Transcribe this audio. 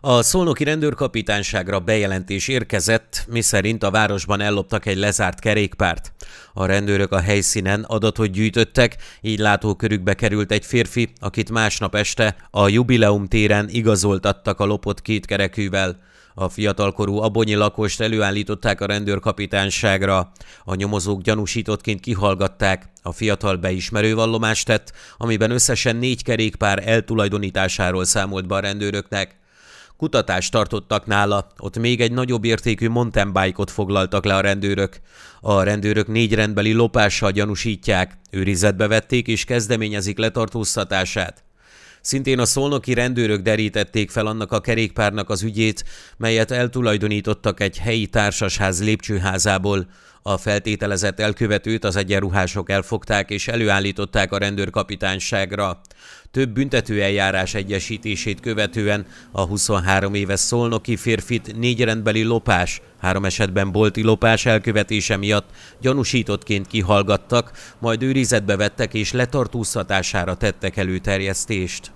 A szolnoki rendőrkapitányságra bejelentés érkezett, miszerint a városban elloptak egy lezárt kerékpárt. A rendőrök a helyszínen adatot gyűjtöttek, így látókörükbe került egy férfi, akit másnap este a Jubileum téren igazoltattak a lopott két kerekűvel. A fiatalkorú abonyi lakost előállították a rendőrkapitányságra. A nyomozók gyanúsítottként kihallgatták. A fiatal beismerő vallomást tett, amiben összesen négy kerékpár eltulajdonításáról számolt be a rendőröknek. Kutatást tartottak nála, ott még egy nagyobb értékű mountainbike-ot foglaltak le a rendőrök. A rendőrök négy rendbeli lopással gyanúsítják, őrizetbe vették és kezdeményezik letartóztatását. Szintén a szolnoki rendőrök derítették fel annak a kerékpárnak az ügyét, melyet eltulajdonítottak egy helyi társasház lépcsőházából. A feltételezett elkövetőt az egyenruhások elfogták és előállították a rendőrkapitányságra. Több eljárás egyesítését követően a 23 éves szolnoki férfit négy rendbeli lopás, három esetben bolti lopás elkövetése miatt gyanúsítottként kihallgattak, majd őrizetbe vettek és letartóztatására tettek előterjesztést.